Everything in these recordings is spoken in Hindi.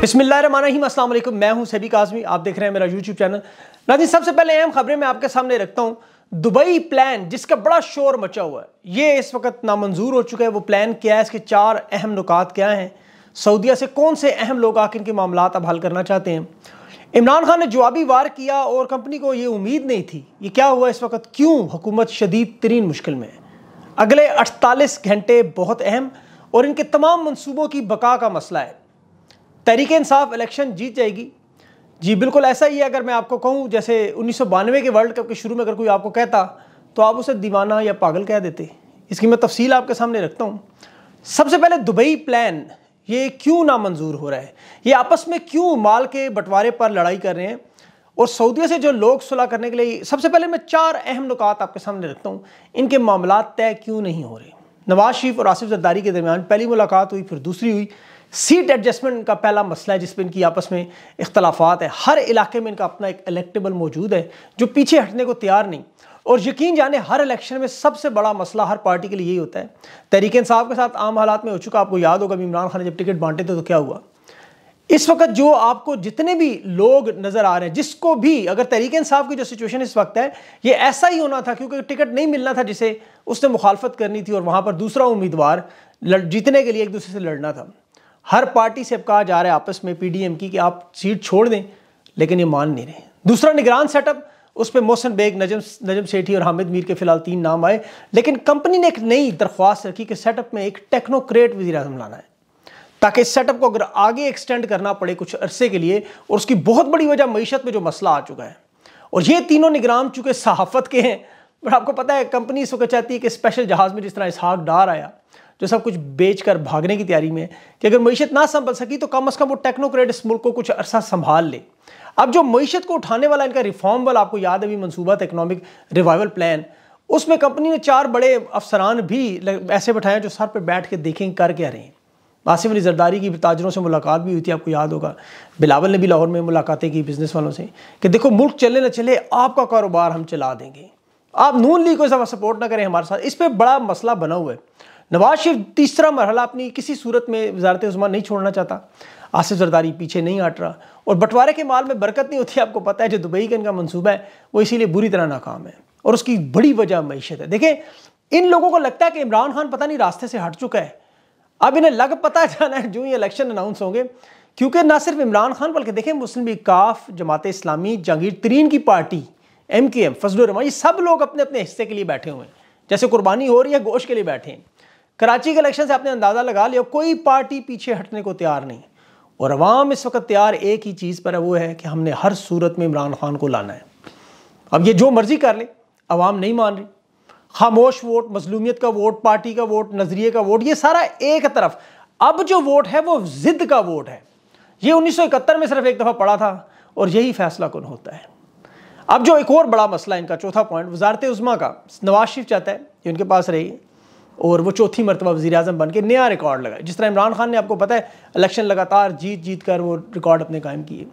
बिसमीम असल मैं हूं सभी काजमी आप देख रहे हैं मेरा यूट्यूब चैनल नाजी सबसे पहले अहम खबरें मैं आपके सामने रखता हूं दुबई प्लान जिसका बड़ा शोर मचा हुआ है ये इस वक्त नामंजूर हो चुका है वो प्लान क्या है इसके चार अहम नुकात क्या हैं सऊदिया से कौन से अहम लोग आकर इनके मामला अब हल करना चाहते हैं इमरान खान ने जवाबी वार किया और कंपनी को ये उम्मीद नहीं थी ये क्या हुआ इस वक्त क्यों हुकूमत शदीद तरीन मुश्किल में है अगले अड़तालीस घंटे बहुत अहम और इनके तमाम मनसूबों की बका का मसला है तरीके इंसाफ इलेक्शन जीत जाएगी जी बिल्कुल ऐसा ही है अगर मैं आपको कहूँ जैसे उन्नीस के वर्ल्ड कप के शुरू में अगर कोई आपको कहता तो आप उसे दीवाना या पागल कह देते इसकी मैं तफसील आपके सामने रखता हूँ सबसे पहले दुबई प्लान ये क्यों नामंजूर हो रहा है ये आपस में क्यों माल के बंटवारे पर लड़ाई कर रहे हैं और सऊदीया से जो लोग सुलह करने के लिए सबसे पहले मैं चार अहम नुकात आपके सामने रखता हूँ इनके मामला तय क्यों नहीं हो रहे नवाज शरीफ और आसिफ जद्दारी के दरमियान पहली मुलाकात हुई फिर दूसरी हुई सीट एडजस्टमेंट का पहला मसला है जिसमें इनकी आपस में इख्तलाफात है हर इलाके में इनका अपना एक इलेक्टेबल मौजूद है जो पीछे हटने को तैयार नहीं और यकीन जाने हर इलेक्शन में सबसे बड़ा मसला हर पार्टी के लिए यही होता है तहरीक साहब के साथ आम हालात में हो चुका आपको याद होगा इमरान खान जब टिकट बांटे थे तो क्या हुआ इस वक्त जो आपको जितने भी लोग नज़र आ रहे हैं जिसको भी अगर तहरीक साहब की जो सिचुएशन इस वक्त है ये ऐसा ही होना था क्योंकि टिकट नहीं मिलना था जिसे उसने मुखालफत करनी थी और वहाँ पर दूसरा उम्मीदवार जीतने के लिए एक दूसरे से लड़ना था हर पार्टी से अब कहा जा रहा है आपस में पीडीएम की कि आप सीट छोड़ दें लेकिन ये मान नहीं रहे दूसरा निगरान सेटअप उस पर मोहसन बेग नजम नजम सेठी और हामिद मीर के फिलहाल तीन नाम आए लेकिन कंपनी ने एक नई दरख्वास्त रखी कि सेटअप में एक टेक्नोक्रेट वजी अजम लाना है ताकि सेटअप को अगर आगे एक्सटेंड करना पड़े कुछ अरसे के लिए और उसकी बहुत बड़ी वजह मीशत में जो मसला आ चुका है और ये तीनों निगरान चूँकि सहाफत के हैं बट आपको पता है कंपनी इसको चाहती है कि स्पेशल जहाज़ में जिस तरह इसहाक डार आया जो सब कुछ बेच कर भागने की तैयारी में कि अगर मीशत ना संभल सकी तो कम अज़ कम वो टेक्नोक्रेट इस मुल्क को कुछ अरसा संभाल ले अब जो मीशत को उठाने वाला इनका रिफॉर्म वाला आपको याद अभी मनसूबा था इकनॉमिक रिवाइवल प्लान उसमें कंपनी ने चार बड़े अफसरान भी ऐसे बैठाए जो सर पर बैठ के देखें कर क्या रहे हैं आसिफ अली जरदारी की ताजरों से मुलाकात भी हुई थी आपको याद होगा बिलावल ने भी लाहौर में मुलाकातें की बिज़नेस वालों से कि देखो मुल्क चले ना चले आपका कारोबार हम चला देंगे आप नून लीग को इस सपोर्ट ना करें हमारे साथ इस पर बड़ा मसला बना हुआ है नवाज शरीफ तीसरा मरहला अपनी किसी सूरत में वजारत उस्मा नहीं छोड़ना चाहता आसिफ जरदारी पीछे नहीं हट रहा और बंटवारे के माल में बरकत नहीं होती आपको पता है जो दुबई का इनका मनसूबा है वो इसीलिए बुरी तरह नाकाम है और उसकी बड़ी वजह मीशत है देखें इन लोगों को लगता है कि इमरान खान पता नहीं रास्ते से हट चुका है अब इन्हें लग पता जाना है जो ही इलेक्शन अनाउंस होंगे क्योंकि ना सिर्फ इमरान खान बल्कि देखें मुस्लिम लीग काफ जमात इस्लामी जहांगीर तरीन की party M K M Fazal ये सब लोग अपने अपने हिस्से के लिए बैठे हुए हैं जैसे कुर्बानी हो रही है गोश के लिए बैठे हैं कराची के इलेक्शन से आपने अंदाज़ा लगा लिया कोई पार्टी पीछे हटने को तैयार नहीं और अवाम इस वक्त तैयार एक ही चीज़ पर है वो है कि हमने हर सूरत में इमरान खान को लाना है अब ये जो मर्ज़ी कर ले अवाम नहीं मान रही खामोश वोट मजलूमियत का वोट पार्टी का वोट नज़रिए का वोट ये सारा एक तरफ अब जो वोट है वो ज़िद का वोट है ये 1971 में सिर्फ एक दफ़ा पड़ा था और यही फैसला कौन होता है अब जो एक और बड़ा मसला इनका चौथा पॉइंट वजारत उज़मा का नवाज शरीफ चाहता है कि उनके पास रही और वो चौथी मरतबा वजी अजम बन के नया रिकॉर्ड लगाया जिस तरह इमरान खान ने आपको पता है इलेक्शन लगातार जीत जीत कर वो रिकॉर्ड अपने कायम किए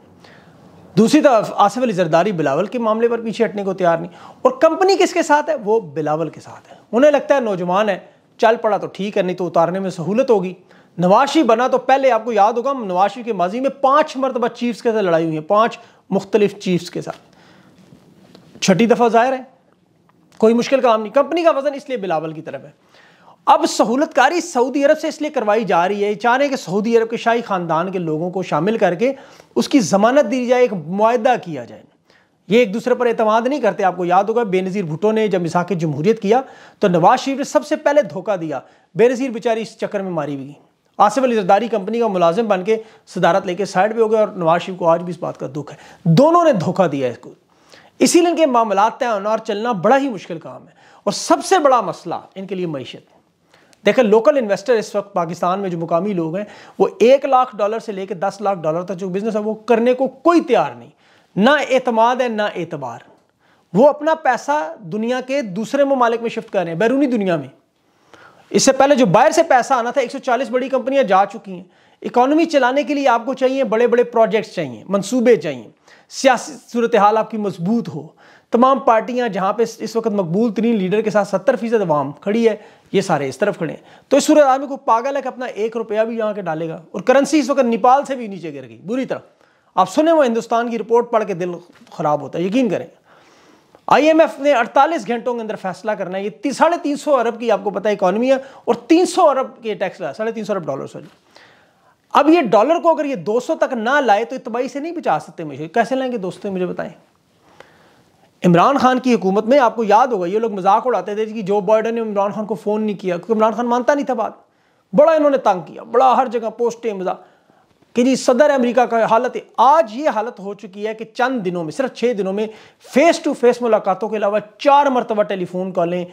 दूसरी तरफ आसिफ अली जरदारी बिलावल के मामले पर पीछे हटने को तैयार नहीं और कंपनी किसके साथ है वो बिलावल के साथ है उन्हें लगता है नौजवान है चल पड़ा तो ठीक है नहीं तो उतारने में सहूलत होगी नवाशी बना तो पहले आपको याद होगा नवाशी के माजी में पांच मरतबा चीफ्स के साथ लड़ाई हुई है पांच मुख्तलिफ चीफ्स के साथ छठी दफ़ा जाहिर है कोई मुश्किल काम नहीं कंपनी का वजन इसलिए बिलावल की तरफ है अब सहूलतकारी सऊदी अरब से इसलिए करवाई जा रही है चाह रहे हैं कि सऊदी अरब के शाही ख़ानदान के लोगों को शामिल करके उसकी ज़मानत दी जाए एक माहा किया जाए ये एक दूसरे पर अतमाद नहीं करते आपको याद होगा बेनज़ीर भुटो ने जब मिसाक जमहूरियत किया तो नवाज शरीफ ने सबसे पहले धोखा दिया बेनज़ीर बेचारी इस चक्कर में मारी हुई आसिफ अली जरदारी कंपनी का मुलाजिम बन के सदारत लेके साइड पर हो गया और नवाज शरीफ को आज भी इस बात का दुख है दोनों ने धोखा दिया इसको इसीलिए इनके मामला तय होना और चलना बड़ा ही मुश्किल काम है और सबसे बड़ा मसला इनके लिए मीशत है देखें लोकल इन्वेस्टर इस वक्त पाकिस्तान में जो मुकामी लोग हैं वो एक लाख डॉलर से लेकर दस लाख डॉलर तक जो बिज़नेस है वो करने को कोई तैयार नहीं ना एतमाद है ना एतबार वो अपना पैसा दुनिया के दूसरे ममालिक में शिफ्ट कर रहे हैं बैरूनी दुनिया में इससे पहले जो बाहर से पैसा आना था 140 बड़ी कंपनियां जा चुकी हैं इकोनॉमी चलाने के लिए आपको चाहिए बड़े बड़े प्रोजेक्ट्स चाहिए मंसूबे चाहिए सियासी सूरत हाल आपकी मजबूत हो तमाम पार्टियां जहां पे इस वक्त मकबूल तरीन लीडर के साथ सत्तर फीसद अवाम खड़ी है ये सारे इस तरफ खड़े हैं तो इस सूरत आदमी को पागल है कि अपना एक रुपया भी यहाँ के डालेगा और करेंसी इस वक्त नेपाल से भी नीचे गिर गई बुरी तरह आप सुने वो हिंदुस्तान की रिपोर्ट पढ़ के दिल खराब होता है यकीन करें आईएमएफ ने 48 घंटों के अंदर फैसला करना है ये साढ़े तीन सौ अरब की आपको पता है इकॉनमी है और 300 अरब के टैक्स लगा साढ़े तीन सौ अरब डॉलर सॉरी अब ये डॉलर को अगर ये 200 तक ना लाए तो इतबाही से नहीं बचा सकते मुझे कैसे लाएंगे दोस्तों मुझे बताएं इमरान खान की हुकूमत में आपको याद होगा ये लोग मजाक उड़ाते थे कि जो बाइडन ने इमरान खान को फ़ोन नहीं किया क्योंकि इमरान खान मानता नहीं था बात बड़ा इन्होंने तंग किया बड़ा हर जगह पोस्टें मजाक कि जी सदर अमेरिका का हालत है आज ये हालत हो चुकी है कि चंद दिनों में सिर्फ छः दिनों में फेस टू फेस मुलाकातों के अलावा चार मरतबा टेलीफोन कॉलें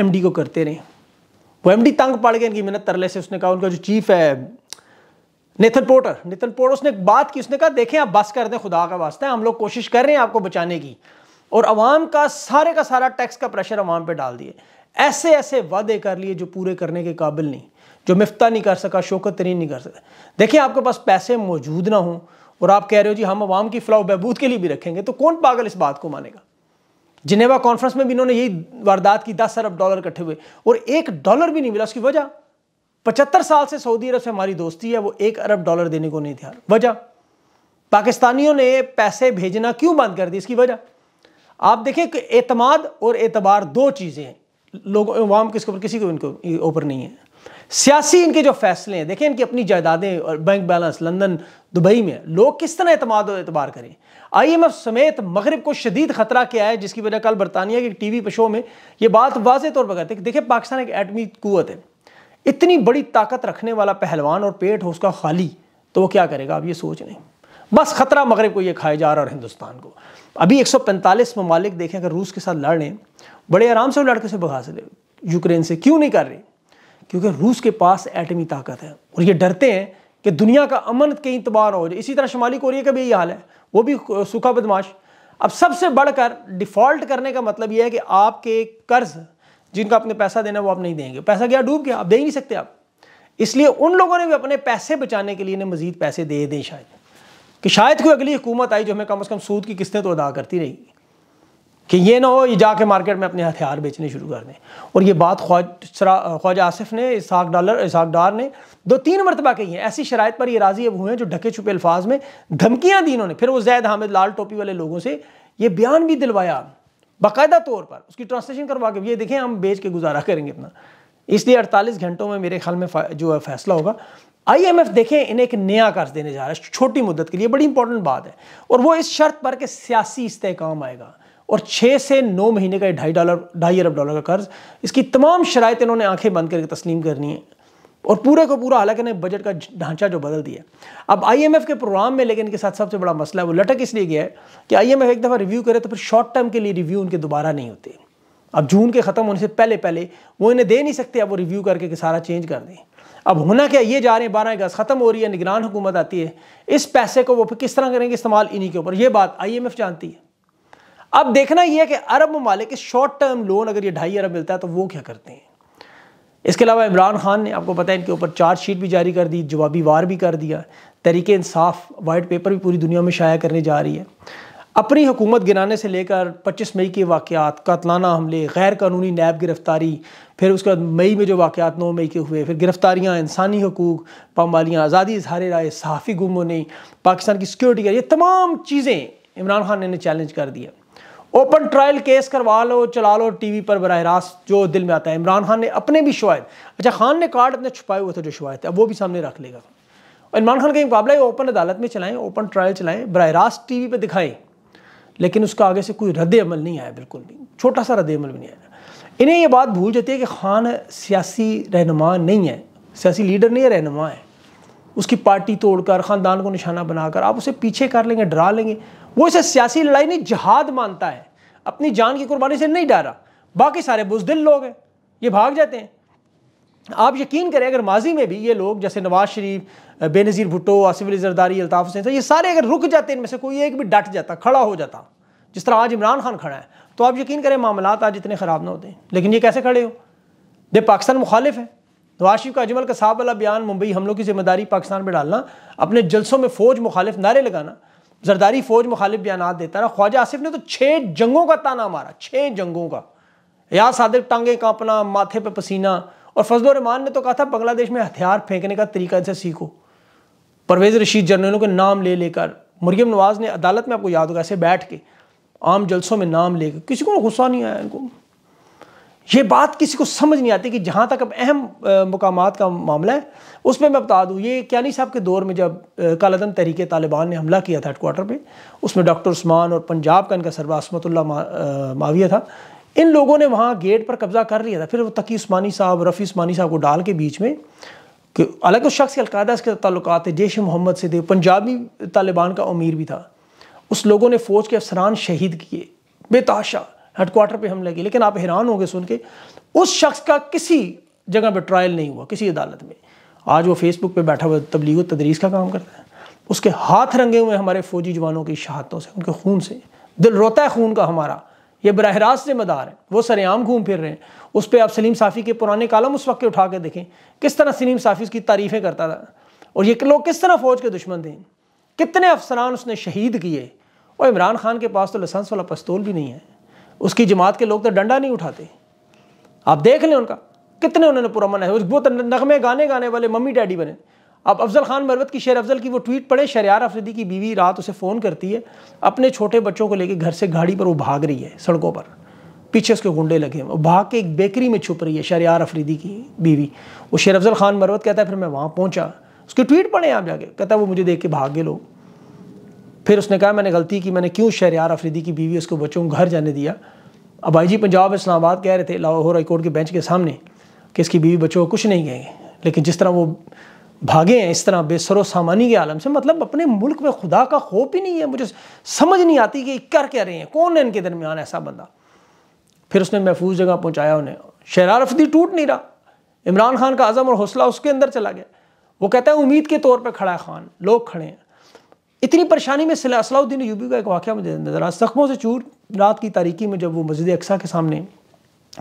एम डी को करते रहे वो एम डी तंग पड़ गए इनकी मिन्नत तरले से उसने कहा उनका जो चीफ है नेथन पोर्टर नेथन पोर्टर उसने एक बात की उसने कहा देखें आप बस कर दें खुदा का वास्ता हम लोग कोशिश कर रहे हैं आपको बचाने की और अवाम का सारे का सारा टैक्स का प्रेशर अवाम पे डाल दिए ऐसे ऐसे वादे कर लिए जो पूरे करने के काबिल नहीं जो मफ्ता नहीं कर सका शोकत तरीन नहीं कर सका देखिए आपके पास पैसे मौजूद ना हों और आप कह रहे हो जी हम अवाम की फलाह बहबूद के लिए भी रखेंगे तो कौन पागल इस बात को मानेगा जिनेवा कॉन्फ्रेंस में भी इन्होंने यही वारदात की दस अरब डॉलर इकट्ठे हुए और एक डॉलर भी नहीं मिला उसकी वजह पचहत्तर साल से सऊदी अरब से हमारी दोस्ती है वो एक अरब डॉलर देने को नहीं तैयार वजह पाकिस्तानियों ने पैसे भेजना क्यों बंद कर दी इसकी वजह आप देखें कि एतमाद और एतबार दो चीज़ें हैं लोग अवाम किसके ऊपर किसी को इनके ऊपर नहीं है सियासी इनके जो फैसले हैं देखें इनकी अपनी जायदादें और बैंक बैलेंस लंदन दुबई में लोग किस तरह अतमाद और एतबार करें आई एम एफ समेत मगरब को शदीद खतरा क्या है जिसकी वजह कल बरतानिया के टी वी पर शो में ये बात वाज तौर पर करते देखिए पाकिस्तान एक एटमी कुत है इतनी बड़ी ताकत रखने वाला पहलवान और पेट हो उसका खाली तो वो क्या करेगा आप ये सोच नहीं बस खतरा मगरब को ये खाया जा रहा और हिंदुस्तान को अभी 145 ममालिक देखें अगर रूस के साथ लड़ रहे बड़े आराम से लड़के से भगा से यूक्रेन से क्यों नहीं कर रहे क्योंकि रूस के पास एटमी ताकत है और ये डरते हैं कि दुनिया का अमन कहीं तबाह हो जाए इसी तरह शुमाली कोरिया का भी यही हाल है वो भी सूखा बदमाश अब सबसे बढ़कर डिफ़ॉल्ट करने का मतलब यह है कि आपके कर्ज जिनका आपने पैसा देना वो आप नहीं देंगे पैसा गया डूब गया आप दे ही नहीं सकते आप इसलिए उन लोगों ने भी अपने पैसे बचाने के लिए ने मज़ीद पैसे दे दें शायद कि शायद कोई अगली हुकूमत आई जो हमें कम अज़ कम सूद की किस्तें तो अदा करती रहेगी कि ये ना हो ये जाके मार्केट में अपने हथियार बेचने शुरू कर दें और ये बात ख्वाजा आसिफ ने इसहाक डालर इसहाक डार ने दो तीन मरतबा कही है ऐसी शरात पर ये राजी अब हुए हैं जो ढके छुपे अल्फाज में धमकियाँ दी इन्होंने फिर वो जैद हामिद लाल टोपी वाले लोगों से ये बयान भी दिलवाया बाकायदा तौर पर उसकी ट्रांसलेशन करवा के ये देखें हम बेच के गुजारा करेंगे अपना इसलिए अड़तालीस घंटों में मेरे ख्याल में जो है फैसला होगा आईएमएफ देखें इन्हें एक नया कर्ज देने जा रहा है छोटी मुद्दत के लिए बड़ी इंपॉर्टेंट बात है और वो इस शर्त पर कि सियासी इस्तेकाम आएगा और छः से नौ महीने का ढाई डॉलर ढाई अरब डॉलर का कर्ज इसकी तमाम शराय इन्होंने आंखें बंद करके तस्लीम करनी है और पूरे को पूरा हालांकि ने बजट का ढांचा जो बदल दिया अब आईएमएफ के प्रोग्राम में लेकिन इनके साथ सबसे बड़ा मसला है वो लटक इसलिए गया है कि आईएमएफ एक दफ़ा रिव्यू करे तो फिर शॉर्ट टर्म के लिए रिव्यू उनके दोबारा नहीं होते अब जून के ख़त्म होने से पहले पहले वो इन्हें दे नहीं सकते अब वो रिव्यू करके सारा चेंज कर दें अब होना क्या ये जा रहे हैं बारह अगस्त ख़त्म हो रही है निगरान हुकूमत आती है इस पैसे को वो फिर किस तरह करेंगे इस्तेमाल इन्हीं के ऊपर ये बात आईएमएफ जानती है अब देखना यह है कि अरब ममालिक शॉर्ट टर्म लोन अगर ये ढाई अरब मिलता है तो वो क्या करते हैं इसके अलावा इमरान खान ने आपको पता है इनके ऊपर चार्जशीट भी जारी कर दी जवाबी वार भी कर दिया तरीके इंसाफ वाइट पेपर भी पूरी दुनिया में शाया करने जा रही है अपनी हुकूमत गिराने से लेकर 25 मई के वाक़ात कतलाना हमले गैर कानूनी नैब गिरफ्तारी फिर उसके बाद मई में जो वाक़ात नौ मई के हुए फिर गिरफ्तारियाँ इंसानी हकूक पामालियाँ आज़ादी इजहार राय सहाफ़ी गुम होने पाकिस्तान की सिक्योरिटी ये तमाम चीज़ें इमरान खान ने चैलेंज कर दिया ओपन ट्रायल केस करवा लो चला लो टी वी पर बरह रास्त जो दिल में आता है इमरान खान ने अपने भी शवायद अच्छा खान ने कार्ड अपने छुपाए हुए थे जो शवायद थे अब वो भी सामने रख लेगा और इमरान खान का मुकाबला ओपन अदालत में चलाएं ओपन ट्रायल चलाएं बरह रास्त टी वी पर दिखाएं लेकिन उसका आगे से कोई रद्द अमल नहीं आया बिल्कुल भी छोटा सा रद्द अमल भी नहीं आया इन्हें ये बात भूल जाती है कि खान सियासी रहनुमा नहीं है सियासी लीडर नहीं है रहनुमा है उसकी पार्टी तोड़कर ख़ानदान को निशाना बनाकर आप उसे पीछे कर लेंगे डरा लेंगे वो इसे सियासी लड़ाई नहीं जहाद मानता है अपनी जान की कुर्बानी से नहीं डरा बाकी सारे बुजदिल लोग हैं ये भाग जाते हैं आप यकीन करें अगर माजी में भी ये लोग जैसे नवाज शरीफ बेनज़ीर भुट्टो आसिफ अली जरदारी अल्ताफ़ हुसैन तो ये सारे अगर रुक जाते इनमें से कोई एक भी डट जाता खड़ा हो जाता जिस तरह आज इमरान खान खड़ा है तो आप यकीन करें मामला आज इतने ख़राब ना होते लेकिन ये कैसे खड़े हो दे पाकिस्तान मुखालिफ है नवाज शरीफ का अजमल का साहब वाला बयान मुंबई हमलों की जिम्मेदारी पाकिस्तान पर डालना अपने जलसों में फ़ौज मुखालिफ नारे लगाना जरदारी फ़ौज मुखालिफ बयान देता रहा ख्वाजा आसिफ ने तो छः जंगों का ताना मारा छः जंगों का या सादिक टांगे कांपना माथे पर पसीना और फजल रहमान ने तो कहा था बांग्लादेश में हथियार फेंकने का तरीका इनसे सीखो परवेज रशीद जर्नलों के नाम ले लेकर मुरियम नवाज़ ने अदालत में आपको याद होगा ऐसे बैठ के आम जलसों में नाम लेकर किसी को गुस्सा नहीं आया इनको ये बात किसी को समझ नहीं आती कि जहाँ तक अब अहम मकाम का मामला है उसमें मैं बता दूँ ये क्यानी साहब के दौर में जब कालदम तहरीक तालिबान ने हमला किया था हेडकोार्टर पर उसमें डॉक्टर उस्मान और पंजाब का इनका सरबा असमतुल्ला माविया था इन लोगों ने वहाँ गेट पर कब्जा कर लिया था फिर वो तकी उस्मानी साहब रफ़ी उस्मानी साहब को डाल के बीच में अलग उस तो शख्स अलकायदा इसके ताल्लुक थे जैश मोहम्मद से थे पंजाबी तालिबान का अमीर भी था उस लोगों ने फ़ौज के अफसरान शहीद किए बेताशा हेडकोार्टर पर हमले किए लेकिन आप हैरान होंगे सुन के उस शख्स का किसी जगह पर ट्रायल नहीं हुआ किसी अदालत में आज वो फेसबुक पर बैठा हुआ तबलीग तदरीस का काम करता है उसके हाथ रंगे हुए हमारे फ़ौजी जवानों की शहादतों से उनके खून से दिल रोता है खून का हमारा ये बरह रास्त जिम्मेदार है वो सरेआम घूम फिर रहे हैं उस पर आप सलीम साफ़ी के पुराने कालम उस वक्त के उठा के देखें किस तरह सलीम साफ़ी उसकी तारीफ़ें करता था और ये लोग किस तरह फ़ौज के दुश्मन थे कितने अफसरान उसने शहीद किए और इमरान खान के पास तो लसंस वाला पस्तौल भी नहीं है उसकी जमात के लोग तो डंडा नहीं उठाते आप देख लें उनका कितने उन्होंने पुरमन है वो तो नगमे गाने गाने वाले मम्मी डैडी बने अब अफजल खान मरवत की शेर अफजल की वो ट्वीट पढ़े शरियार अफरीदी की बीवी रात उसे फ़ोन करती है अपने छोटे बच्चों को लेकर घर से गाड़ी पर वो भाग रही है सड़कों पर पीछे उसके गुंडे लगे हैं भाग के एक बेकरी में छुप रही है शरियार अफरीदी की बीवी वो शेर अफजल खान मरवत कहता है फिर मैं वहाँ पहुँचा उसके ट्वीट पढ़े आप जाके कहता है वो मुझे देख के भाग गए लोग फिर उसने कहा मैंने गलती की मैंने क्यों शरियार अफरीदी की बीवी उसके बच्चों को घर जाने दिया अब आई जी पंजाब इस्लामाबाद कह रहे थे लाहौर हाईकोर्ट के बेंच के सामने कि इसकी बीवी बच्चों को कुछ नहीं कहेंगे लेकिन जिस तरह वो भागे हैं इस तरह बेसरो सामानी के आलम से मतलब अपने मुल्क में खुदा का खोप ही नहीं है मुझे समझ नहीं आती कि कर क्या रहे हैं कौन है इनके दरमियान ऐसा बंदा फिर उसने महफूज जगह पहुँचाया उन्हें शरार अफदी टूट नहीं रहा इमरान खान का आज़म और हौसला उसके अंदर चला गया वो कहता है उम्मीद के तौर पर खड़ा है खान लोग खड़े हैं इतनी परेशानी में असलाउद्दीन यूबी का एक वाक़ मुझे नजर आ जख्मों से चूर रात की तारीखी में जब वो मस्जिद अक्सा के सामने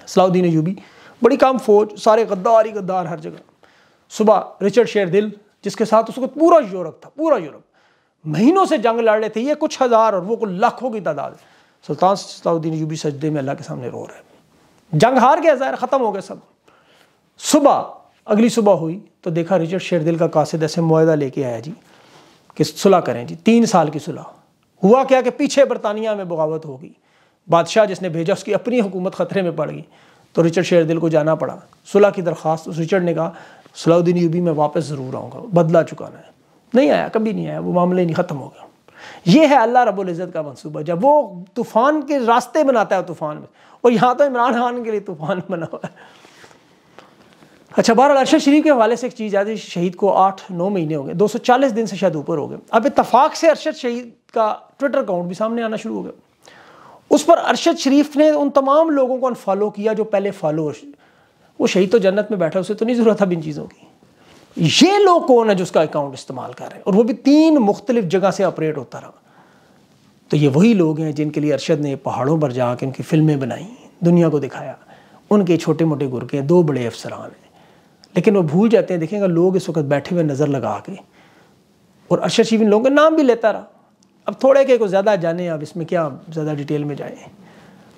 सलाउद्दीन यूबी बड़ी काम फौज सारे गद्दार ही गद्दार हर जगह सुबह रिचर्ड शेर दिल जिसके साथ उसको पूरा यूरोप था पूरा यूरोप महीनों से जंग लड़ रहे थे ये कुछ हज़ार और वो कुछ लाखों की तादाद सुल्तान सलाउद्दीन यूबी सजदे में अल्लाह के सामने रो रहे जंग हार गया ज़ाहिर ख़त्म हो गया सब सुबह अगली सुबह हुई तो देखा रिचर्ड शेर दिल का कासिद ऐसे माहा लेके आया जी कि सुलह करें जी तीन साल की सुलह हुआ क्या कि पीछे बरतानिया में बगावत होगी बादशाह जिसने भेजा उसकी अपनी हुकूमत ख़तरे में पड़ गई तो रिचर्ड शेर दिल को जाना पड़ा सुलह की दरख्वास्त उस रिचर्ड ने कहा सलाउद्दीन यूबी में वापस ज़रूर आऊँगा बदला चुकाना है नहीं आया कभी नहीं आया वो मामले नहीं ख़त्म हो गया ये है अल्लाह रबुल्ज़त का मनसूबा जब वो तूफ़ान के रास्ते बनाता है तूफ़ान में और यहाँ तो इमरान खान के लिए तूफ़ान बना हुआ है अच्छा बहर अरशद शरीफ के हवाले से एक चीज़ आती है शहीद को आठ नौ महीने हो गए दो सौ चालीस दिन से शायद ऊपर हो गए अब इतफाक़ से अरशद शहीद का ट्विटर अकाउंट भी सामने आना शुरू हो गया उस पर अरशद शरीफ ने उन तमाम लोगों को अनफॉलो किया जो पहले फॉलो वो शहीद तो जन्नत में बैठा उसे तो नहीं ज़रूरत अब इन चीज़ों की ये लोग कौन है जो उसका अकाउंट इस्तेमाल कर रहे हैं और वो भी तीन मुख्तलिफ जगह से ऑपरेट होता रहा तो ये वही लोग हैं जिनके लिए अरशद ने पहाड़ों पर जाकर उनकी फिल्में बनाई दुनिया को दिखाया उनके छोटे मोटे गुरके हैं दो बड़े अफसरान हैं लेकिन वो भूल जाते हैं देखेंगे लोग इस वक्त बैठे हुए नज़र लगा के और अरशद शीफ इन लोगों का नाम भी लेता रहा अब थोड़े के को ज़्यादा जाने आप इसमें क्या ज़्यादा डिटेल में जाएँ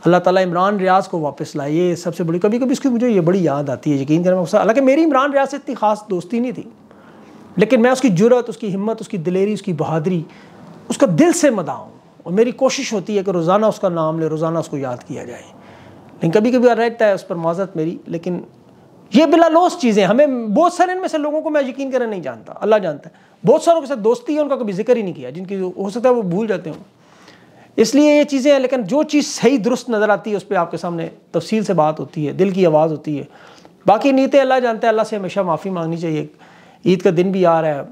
अल्लाह ताला इमरान रियाज को वापस लाए ये सबसे बड़ी कभी कभी इसकी मुझे ये बड़ी याद आती है यकीन करना हालांकि मेरी इमरान रियाज से इतनी खास दोस्ती नहीं थी लेकिन मैं उसकी जुरत उसकी हिम्मत उसकी दिलेरी उसकी बहादरी उसका दिल से मदा हूँ और मेरी कोशिश होती है कि रोज़ाना उसका नाम ले रोज़ाना उसको याद किया जाए लेकिन कभी कभी रहता है उस पर माजत मेरी लेकिन ये बिला लोस चीज़ें हमें बहुत सारे इनमें से लोगों को मैं यकीन करना नहीं जानता अल्लाह जानता है बहुत सारों के साथ दोस्ती है उनका कभी जिक्र ही नहीं किया जिनकी हो सकता है वो भूल जाते हों इसलिए ये चीज़ें हैं लेकिन जो चीज़ सही दुरुस्त नज़र आती है उस पर आपके सामने तफसील से बात होती है दिल की आवाज़ होती है बाकी नीतें अल्लाह जानते हैं अल्लाह से हमेशा माफ़ी मांगनी चाहिए ईद का दिन भी आ रहा है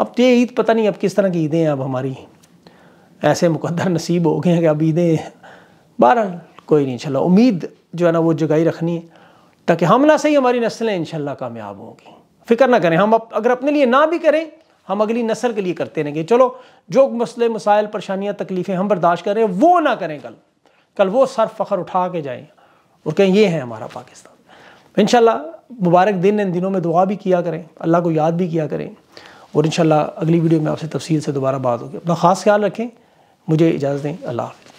अब तो ये ईद पता नहीं अब किस तरह की ईदें हैं अब हमारी ऐसे मुकदर नसीब हो गए हैं कि अब ईदें बहरहाल कोई नहीं चलो उम्मीद जो है ना वो जगाई रखनी है ताकि हम ना सही हमारी नस्लें इन कामयाब होंगी फ़िक्र ना करें हम अगर अपने लिए ना भी करें हम अगली नस्ल के लिए करते रहेंगे चलो जो मसले मसाइल परेशानियाँ तकलीफ़ें हम बर्दाश्त करें वो ना करें कल कल वो सर फ़खर उठा के जाएँ और कहें ये है हमारा पाकिस्तान इन मुबारक दिन इन दिनों में दुआ भी किया करें अल्लाह को याद भी किया करें और इन अगली वीडियो में आपसे तफसील से दोबारा बात होगी अपना ख़ास ख्याल रखें मुझे इजाज़त दें अल्लाह हाफ़